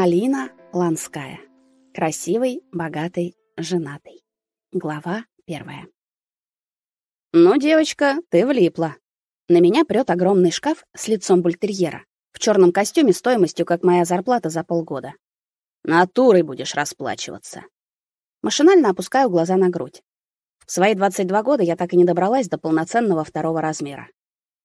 Алина Ланская. Красивый, богатый, женатый. Глава первая. «Ну, девочка, ты влипла». На меня прёт огромный шкаф с лицом бультерьера, в чёрном костюме стоимостью, как моя зарплата за полгода. «Натурой будешь расплачиваться». Машинально опускаю глаза на грудь. В свои 22 года я так и не добралась до полноценного второго размера.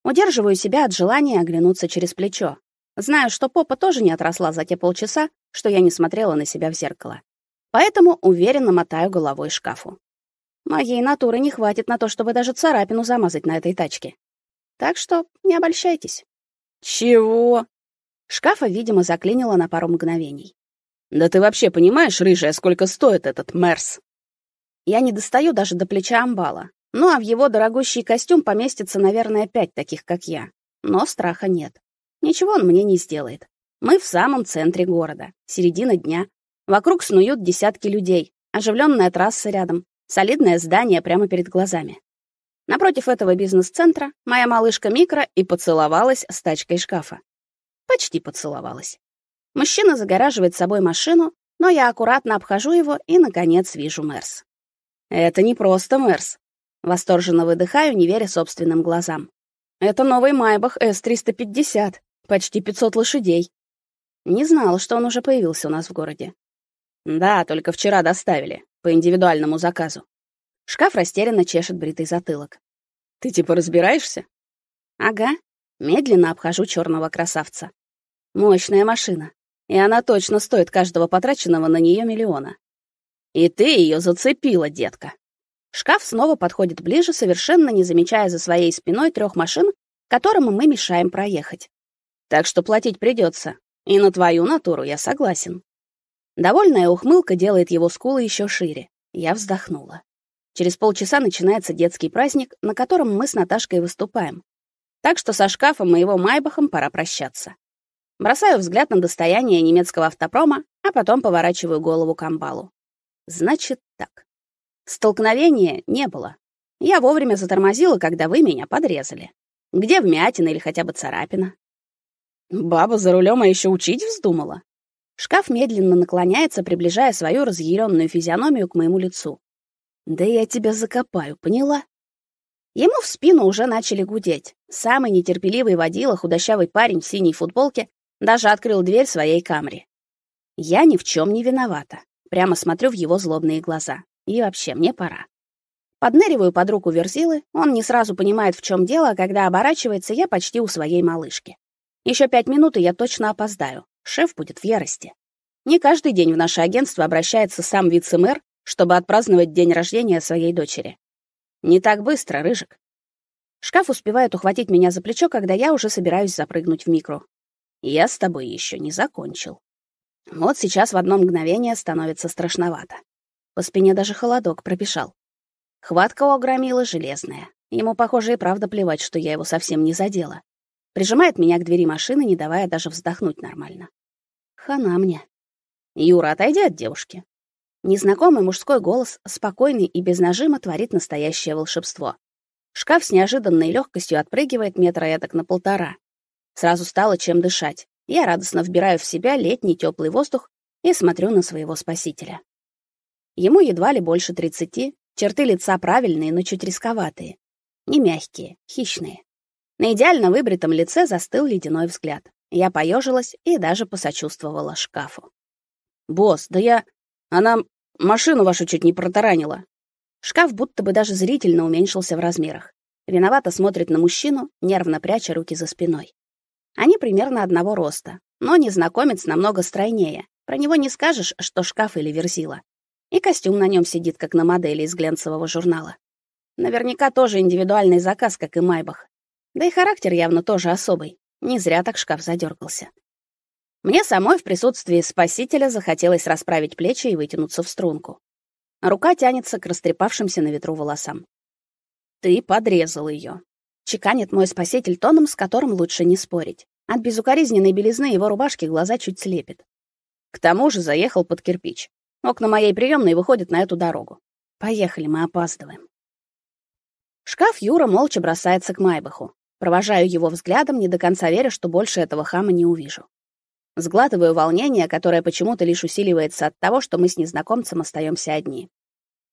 Удерживаю себя от желания оглянуться через плечо, Знаю, что попа тоже не отросла за те полчаса, что я не смотрела на себя в зеркало. Поэтому уверенно мотаю головой шкафу. Моей натуры не хватит на то, чтобы даже царапину замазать на этой тачке. Так что не обольщайтесь. Чего? Шкафа, видимо, заклинило на пару мгновений. Да ты вообще понимаешь, рыжая, сколько стоит этот Мерс? Я не достаю даже до плеча амбала. Ну а в его дорогущий костюм поместится, наверное, пять таких, как я. Но страха нет. Ничего он мне не сделает. Мы в самом центре города. Середина дня. Вокруг снуют десятки людей. Оживленная трасса рядом. Солидное здание прямо перед глазами. Напротив этого бизнес-центра моя малышка Микро и поцеловалась с тачкой шкафа. Почти поцеловалась. Мужчина загораживает собой машину, но я аккуратно обхожу его и наконец вижу Мерс. Это не просто Мерс. Восторженно выдыхаю, не веря собственным глазам. Это новый Майбах S350. Почти 500 лошадей. Не знал, что он уже появился у нас в городе. Да, только вчера доставили, по индивидуальному заказу. Шкаф растерянно чешет бритый затылок. Ты типа разбираешься? Ага. Медленно обхожу черного красавца. Мощная машина. И она точно стоит каждого потраченного на нее миллиона. И ты ее зацепила, детка. Шкаф снова подходит ближе, совершенно не замечая за своей спиной трех машин, которым мы мешаем проехать. Так что платить придется. И на твою натуру я согласен. Довольная ухмылка делает его скулы еще шире. Я вздохнула. Через полчаса начинается детский праздник, на котором мы с Наташкой выступаем. Так что со шкафом и его майбахом пора прощаться. Бросаю взгляд на достояние немецкого автопрома, а потом поворачиваю голову к амбалу. Значит так. Столкновения не было. Я вовремя затормозила, когда вы меня подрезали. Где вмятина или хотя бы царапина? Баба за рулем, а еще учить вздумала. Шкаф медленно наклоняется, приближая свою разъяренную физиономию к моему лицу. Да я тебя закопаю, поняла? Ему в спину уже начали гудеть. Самый нетерпеливый водила, худощавый парень в синей футболке, даже открыл дверь своей камере. Я ни в чем не виновата. Прямо смотрю в его злобные глаза. И вообще, мне пора. Подныриваю под руку Верзилы, он не сразу понимает, в чем дело, а когда оборачивается, я почти у своей малышки. Еще пять минут, и я точно опоздаю. Шеф будет в ярости. Не каждый день в наше агентство обращается сам вице-мэр, чтобы отпраздновать день рождения своей дочери. Не так быстро, Рыжик. Шкаф успевает ухватить меня за плечо, когда я уже собираюсь запрыгнуть в микро. Я с тобой еще не закончил. Вот сейчас в одно мгновение становится страшновато. По спине даже холодок пробежал. Хватка у громила железная. Ему, похоже, и правда плевать, что я его совсем не задела. Прижимает меня к двери машины, не давая даже вздохнуть нормально. Хана мне. Юра, отойди от девушки. Незнакомый мужской голос, спокойный и без нажима, творит настоящее волшебство. Шкаф с неожиданной легкостью отпрыгивает метра этак на полтора. Сразу стало чем дышать. Я радостно вбираю в себя летний теплый воздух и смотрю на своего спасителя. Ему едва ли больше тридцати, черты лица правильные, но чуть рисковатые. Не мягкие, хищные. На идеально выбритом лице застыл ледяной взгляд. Я поежилась и даже посочувствовала шкафу. «Босс, да я... Она машину вашу чуть не протаранила!» Шкаф будто бы даже зрительно уменьшился в размерах. Виновато смотрит на мужчину, нервно пряча руки за спиной. Они примерно одного роста, но незнакомец намного стройнее. Про него не скажешь, что шкаф или верзила. И костюм на нем сидит, как на модели из глянцевого журнала. Наверняка тоже индивидуальный заказ, как и Майбах. Да и характер явно тоже особый. Не зря так шкаф задергался. Мне самой в присутствии спасителя захотелось расправить плечи и вытянуться в струнку. Рука тянется к растрепавшимся на ветру волосам. Ты подрезал ее. Чеканит мой спаситель тоном, с которым лучше не спорить. От безукоризненной белизны его рубашки глаза чуть слепит. К тому же заехал под кирпич. Окна моей приемной выходят на эту дорогу. Поехали, мы опаздываем. Шкаф Юра молча бросается к Майбаху. Провожаю его взглядом, не до конца веря, что больше этого хама не увижу. Сглатываю волнение, которое почему-то лишь усиливается от того, что мы с незнакомцем остаемся одни.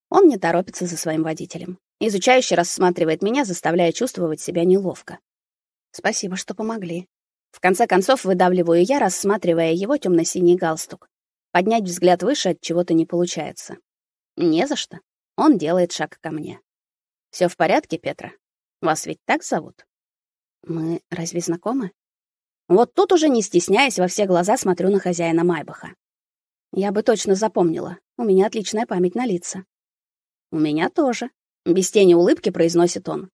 Он не торопится за своим водителем. Изучающе рассматривает меня, заставляя чувствовать себя неловко. Спасибо, что помогли. В конце концов выдавливаю я, рассматривая его темно синий галстук. Поднять взгляд выше от чего-то не получается. Не за что. Он делает шаг ко мне. Все в порядке, Петра? Вас ведь так зовут? Мы разве знакомы? Вот тут уже не стесняясь во все глаза смотрю на хозяина Майбаха. Я бы точно запомнила. У меня отличная память на лица. У меня тоже, без тени улыбки произносит он.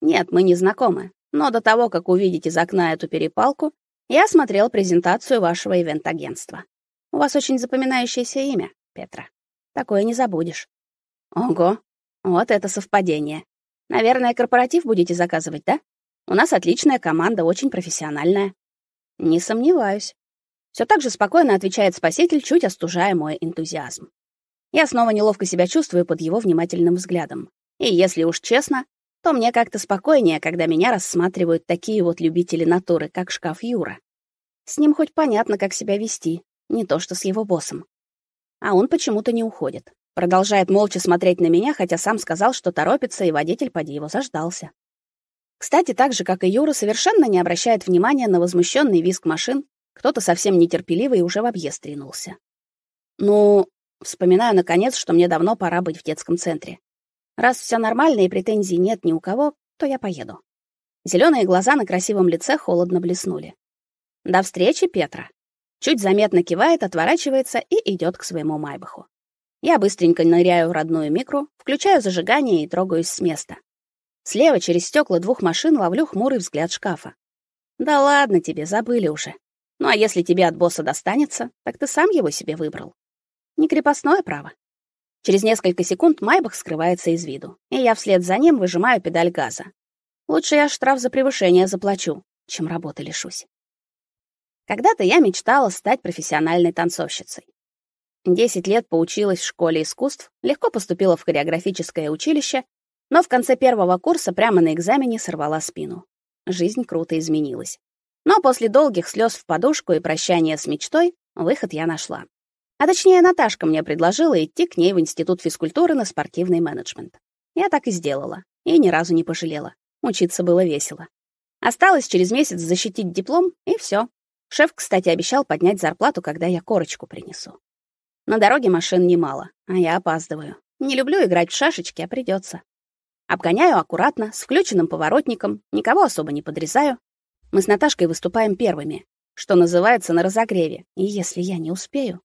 Нет, мы не знакомы, но до того, как увидите из окна эту перепалку, я смотрел презентацию вашего ивент-агентства. У вас очень запоминающееся имя, Петра. Такое не забудешь. Ого, вот это совпадение. Наверное, корпоратив будете заказывать, да? У нас отличная команда, очень профессиональная. Не сомневаюсь. Все так же спокойно отвечает спаситель, чуть остужая мой энтузиазм. Я снова неловко себя чувствую под его внимательным взглядом. И если уж честно, то мне как-то спокойнее, когда меня рассматривают такие вот любители натуры, как шкаф Юра. С ним хоть понятно, как себя вести, не то что с его боссом. А он почему-то не уходит. Продолжает молча смотреть на меня, хотя сам сказал, что торопится, и водитель поди его заждался. Кстати, так же, как и Юра, совершенно не обращает внимания на возмущенный визг машин. Кто-то совсем нетерпеливый уже в объезд ринулся. Ну, вспоминаю, наконец, что мне давно пора быть в детском центре. Раз все нормально и претензий нет ни у кого, то я поеду. Зеленые глаза на красивом лице холодно блеснули. До встречи, Петра. Чуть заметно кивает, отворачивается и идет к своему Майбаху. Я быстренько ныряю в родную микро, включаю зажигание и трогаюсь с места. Слева через стекла двух машин ловлю хмурый взгляд шкафа. Да ладно тебе, забыли уже. Ну а если тебе от босса достанется, так ты сам его себе выбрал. Не крепостное право. Через несколько секунд Майбах скрывается из виду, и я вслед за ним выжимаю педаль газа. Лучше я штраф за превышение заплачу, чем работы лишусь. Когда-то я мечтала стать профессиональной танцовщицей. Десять лет поучилась в школе искусств, легко поступила в хореографическое училище но в конце первого курса прямо на экзамене сорвала спину. Жизнь круто изменилась. Но после долгих слез в подушку и прощания с мечтой выход я нашла. А точнее, Наташка мне предложила идти к ней в Институт физкультуры на спортивный менеджмент. Я так и сделала, и ни разу не пожалела. Учиться было весело. Осталось через месяц защитить диплом, и все. Шеф, кстати, обещал поднять зарплату, когда я корочку принесу. На дороге машин немало, а я опаздываю. Не люблю играть в шашечки, а придется. Обгоняю аккуратно, с включенным поворотником, никого особо не подрезаю. Мы с Наташкой выступаем первыми, что называется, на разогреве. И если я не успею...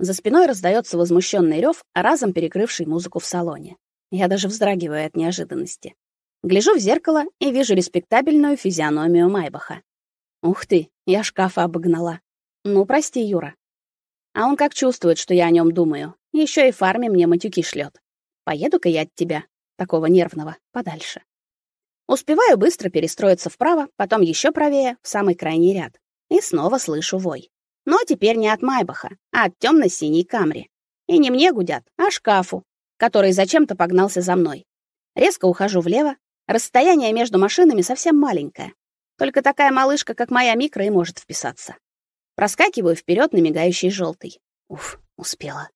За спиной раздаётся возмущённый рев, разом перекрывший музыку в салоне. Я даже вздрагиваю от неожиданности. Гляжу в зеркало и вижу респектабельную физиономию Майбаха. Ух ты, я шкаф обогнала. Ну, прости, Юра. А он как чувствует, что я о нём думаю. Ещё и фарме мне матюки шлет. Поеду-ка я от тебя, такого нервного, подальше. Успеваю быстро перестроиться вправо, потом еще правее, в самый крайний ряд. И снова слышу вой. Но теперь не от Майбаха, а от темно синей Камри. И не мне гудят, а шкафу, который зачем-то погнался за мной. Резко ухожу влево. Расстояние между машинами совсем маленькое. Только такая малышка, как моя микро, и может вписаться. Проскакиваю вперед на мигающий желтый. Уф, успела.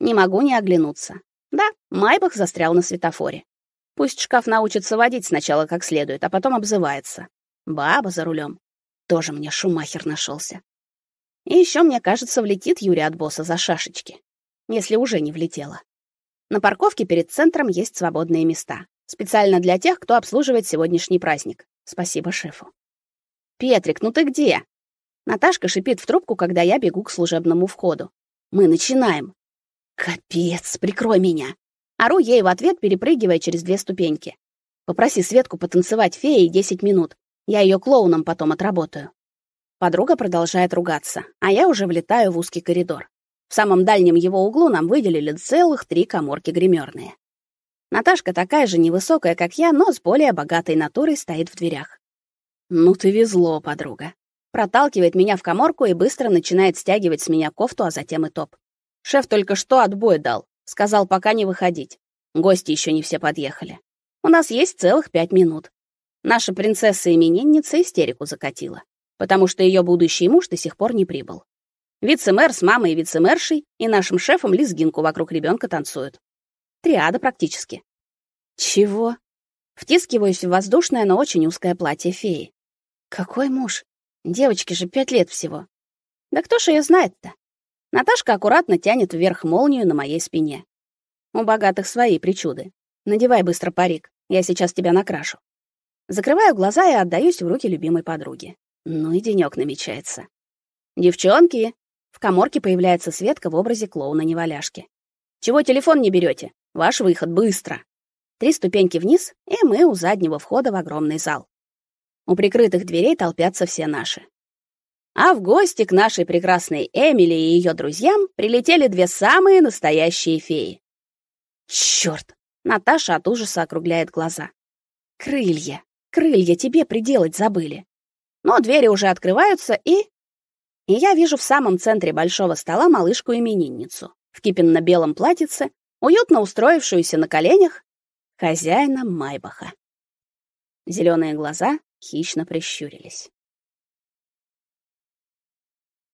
Не могу не оглянуться. Да, Майбах застрял на светофоре. Пусть шкаф научится водить сначала как следует, а потом обзывается. Баба за рулем. Тоже мне Шумахер нашелся. И еще мне кажется, влетит Юрий от босса за шашечки. Если уже не влетела. На парковке перед центром есть свободные места. Специально для тех, кто обслуживает сегодняшний праздник. Спасибо шефу. «Петрик, ну ты где?» Наташка шипит в трубку, когда я бегу к служебному входу. «Мы начинаем!» Капец, прикрой меня. Ору ей в ответ, перепрыгивая через две ступеньки. Попроси Светку потанцевать феей 10 минут. Я ее клоуном потом отработаю. Подруга продолжает ругаться, а я уже влетаю в узкий коридор. В самом дальнем его углу нам выделили целых три каморки гримерные. Наташка такая же невысокая, как я, но с более богатой натурой стоит в дверях. «Ну ты везло, подруга». Проталкивает меня в каморку и быстро начинает стягивать с меня кофту, а затем и топ. Шеф только что отбой дал. Сказал, пока не выходить. Гости еще не все подъехали. У нас есть целых пять минут. Наша принцесса-именинница истерику закатила, потому что ее будущий муж до сих пор не прибыл. Вице-мэр с мамой и вице-мэршей и нашим шефом лизгинку вокруг ребенка танцуют. Триада практически. Чего? Втискиваюсь в воздушное, но очень узкое платье феи. Какой муж? Девочке же пять лет всего. Да кто ж ее знает-то? Наташка аккуратно тянет вверх молнию на моей спине. У богатых свои причуды. Надевай быстро парик, я сейчас тебя накрашу. Закрываю глаза и отдаюсь в руки любимой подруги. Ну и денёк намечается. Девчонки, в каморке появляется Светка в образе клоуна-неваляшки. Чего телефон не берете? Ваш выход быстро. Три ступеньки вниз, и мы у заднего входа в огромный зал. У прикрытых дверей толпятся все наши. А в гости к нашей прекрасной Эмили и ее друзьям прилетели две самые настоящие феи. Черт! Наташа от ужаса округляет глаза. Крылья, крылья тебе приделать забыли. Но двери уже открываются, и и я вижу в самом центре большого стола малышку-именинницу в кипенно-белом платьице, уютно устроившуюся на коленях хозяина Майбаха. Зеленые глаза хищно прищурились.